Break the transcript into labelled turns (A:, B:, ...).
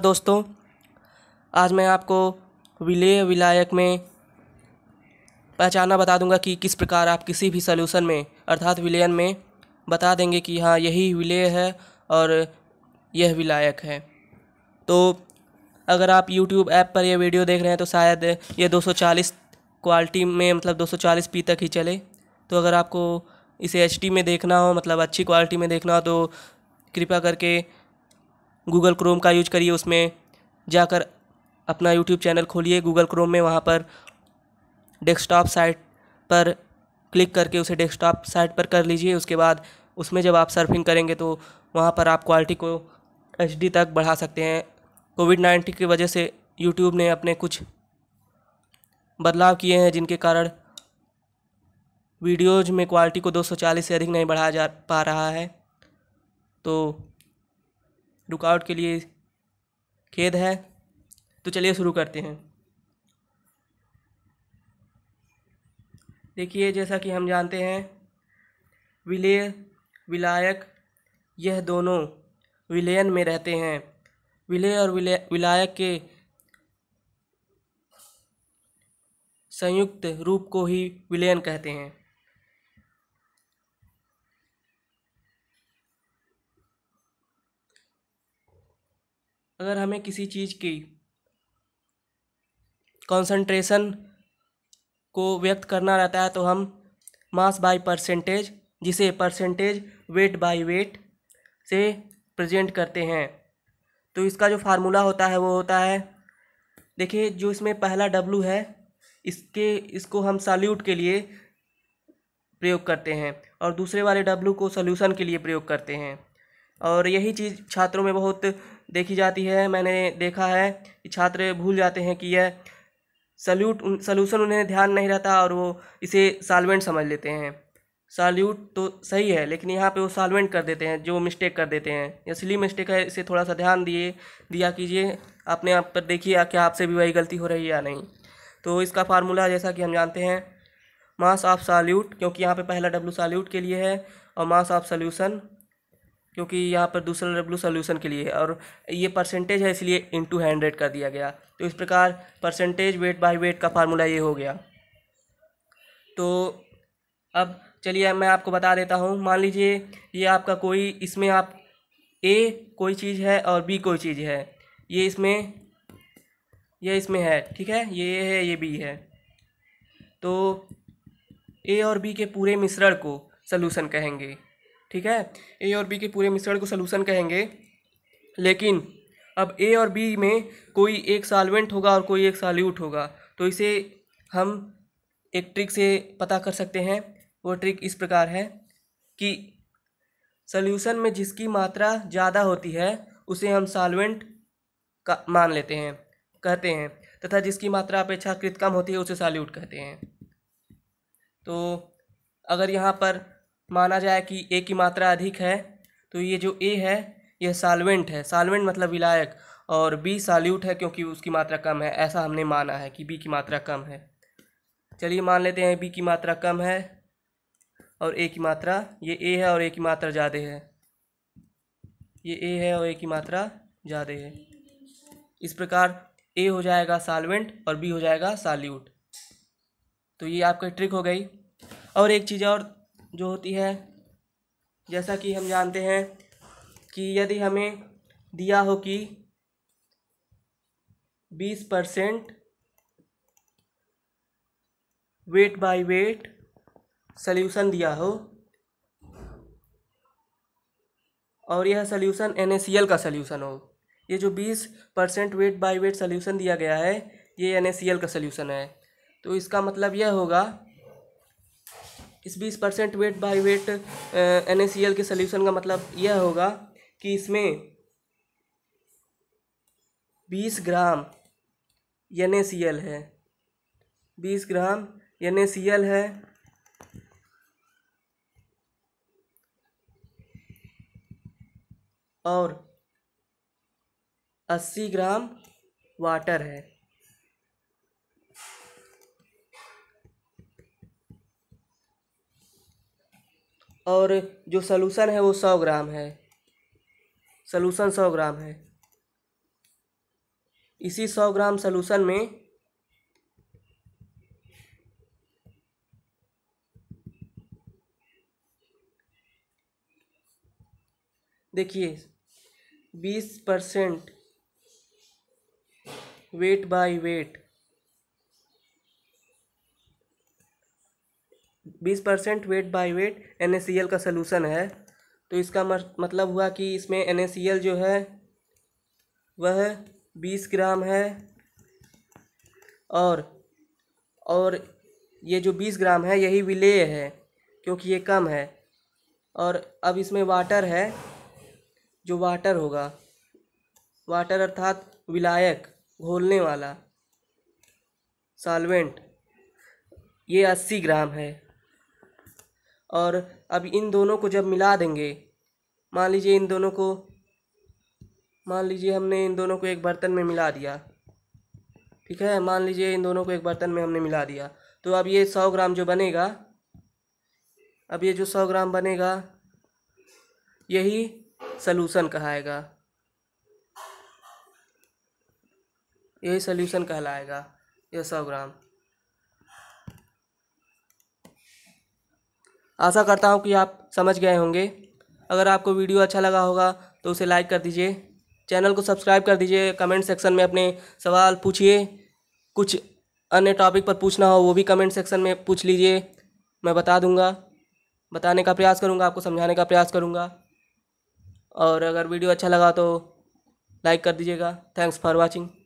A: दोस्तों आज मैं आपको विलय विलायक में पहचाना बता दूंगा कि किस प्रकार आप किसी भी सोल्यूशन में अर्थात विलयन में बता देंगे कि हाँ यही विलय है और यह विलायक है तो अगर आप YouTube ऐप पर यह वीडियो देख रहे हैं तो शायद यह 240 क्वालिटी में मतलब पी तक ही चले तो अगर आपको इसे एच में देखना हो मतलब अच्छी क्वालिटी में देखना हो तो कृपया करके गूगल क्रोम का यूज करिए उसमें जाकर अपना यूट्यूब चैनल खोलिए गूगल क्रोम में वहाँ पर डेस्कटॉप साइट पर क्लिक करके उसे डेस्कटॉप साइट पर कर लीजिए उसके बाद उसमें जब आप सर्फिंग करेंगे तो वहाँ पर आप क्वालिटी को एच तक बढ़ा सकते हैं कोविड नाइन्टीन की वजह से यूट्यूब ने अपने कुछ बदलाव किए हैं जिनके कारण वीडियोज में क्वालिटी को 240 से अधिक नहीं बढ़ाया जा पा रहा है तो रुकावट के लिए खेद है तो चलिए शुरू करते हैं देखिए जैसा कि हम जानते हैं विलय विलायक यह दोनों विलयन में रहते हैं विलय और विलय विलायक के संयुक्त रूप को ही विलयन कहते हैं अगर हमें किसी चीज़ की कंसंट्रेशन को व्यक्त करना रहता है तो हम मास बाय परसेंटेज जिसे परसेंटेज वेट बाय वेट से प्रेजेंट करते हैं तो इसका जो फार्मूला होता है वो होता है देखिए जो इसमें पहला डब्लू है इसके इसको हम सॉल्यूट के लिए प्रयोग करते हैं और दूसरे वाले डब्लू को सॉल्यूशन के लिए प्रयोग करते हैं और यही चीज़ छात्रों में बहुत देखी जाती है मैंने देखा है कि छात्र भूल जाते हैं कि यह सल्यूट उन सल्यूसन उन्हें ध्यान नहीं रहता और वो इसे सालवेंट समझ लेते हैं साल्यूट तो सही है लेकिन यहाँ पे वो सालवेंट कर देते हैं जो मिस्टेक कर देते हैं इसलिए मिस्टेक है इसे थोड़ा सा ध्यान दिए दिया कीजिए अपने आप पर देखिए क्या आपसे भी वही गलती हो रही है या नहीं तो इसका फार्मूला जैसा कि हम जानते हैं मास ऑफ साल्यूट क्योंकि यहाँ पे पहला डब्ल्यू साल्यूट के लिए है और मास ऑफ सॉल्यूशन क्योंकि यहाँ पर दूसरा डब्ल्यू सोल्यूशन के लिए है और ये परसेंटेज है इसलिए टू हंड्रेड कर दिया गया तो इस प्रकार परसेंटेज वेट बाय वेट का फार्मूला ये हो गया तो अब चलिए मैं आपको बता देता हूँ मान लीजिए ये आपका कोई इसमें आप ए कोई चीज़ है और बी कोई चीज़ है ये इसमें ये इसमें है ठीक है ये ए है ये बी है तो ए और बी के पूरे मिश्रण को सल्यूसन कहेंगे ठीक है ए और बी के पूरे मिश्रण को सोलूशन कहेंगे लेकिन अब ए और बी में कोई एक सालवेंट होगा और कोई एक सॉल्यूट होगा तो इसे हम एक ट्रिक से पता कर सकते हैं वो ट्रिक इस प्रकार है कि सल्यूशन में जिसकी मात्रा ज़्यादा होती है उसे हम सालवेंट का मान लेते हैं कहते हैं तथा जिसकी मात्रा अपेक्षाकृत कम होती है उसे सॉल्यूट कहते हैं तो अगर यहाँ पर माना जाए कि ए की मात्रा अधिक है तो ये जो ए है यह सालवेंट है सालवेंट मतलब विलायक और बी साल्यूट है क्योंकि उसकी मात्रा कम है ऐसा हमने माना है कि बी की मात्रा कम है चलिए मान लेते हैं बी की मात्रा कम है और ए की मात्रा ये ए है और ए की मात्रा ज़्यादा है ये ए है और ए की मात्रा ज़्यादा है इस प्रकार ए हो जाएगा सालवेंट और बी हो जाएगा साल्यूट तो ये आपका ट्रिक हो गई और एक चीज़ और जो होती है जैसा कि हम जानते हैं कि यदि हमें दिया हो कि बीस percent weight by weight solution दिया हो और यह सल्यूशन एन का सल्यूशन हो ये जो बीस percent weight by weight solution दिया गया है ये एन का सल्यूशन है तो इसका मतलब यह होगा इस बीस percent weight by weight N के सोल्यूशन का मतलब यह होगा कि इसमें बीस ग्राम एन है बीस ग्राम एन है और अस्सी ग्राम वाटर है और जो सलूशन है वो सौ ग्राम है सलूशन सौ ग्राम है इसी सौ ग्राम सलूशन में देखिए बीस परसेंट वेट बाय वेट बीस percent weight by weight N का सलूशन है तो इसका मतलब हुआ कि इसमें एन जो है वह बीस ग्राम है और और ये जो बीस ग्राम है यही विलेय है क्योंकि ये कम है और अब इसमें वाटर है जो वाटर होगा वाटर अर्थात विलायक घोलने वाला साल्वेंट ये अस्सी ग्राम है और अब इन दोनों को जब मिला देंगे मान लीजिए इन दोनों को मान लीजिए हमने इन दोनों को एक बर्तन में मिला दिया ठीक है मान लीजिए इन दोनों को एक बर्तन में हमने मिला दिया तो अब ये सौ ग्राम जो बनेगा अब ये जो सौ ग्राम बनेगा यही सल्यूशन कहाएगा यही सल्यूशन कहलाएगा यह सौ ग्राम आशा करता हूँ कि आप समझ गए होंगे अगर आपको वीडियो अच्छा लगा होगा तो उसे लाइक कर दीजिए चैनल को सब्सक्राइब कर दीजिए कमेंट सेक्शन में अपने सवाल पूछिए कुछ अन्य टॉपिक पर पूछना हो वो भी कमेंट सेक्शन में पूछ लीजिए मैं बता दूंगा बताने का प्रयास करूंगा आपको समझाने का प्रयास करूंगा और अगर वीडियो अच्छा लगा तो लाइक कर दीजिएगा थैंक्स फॉर वाचिंग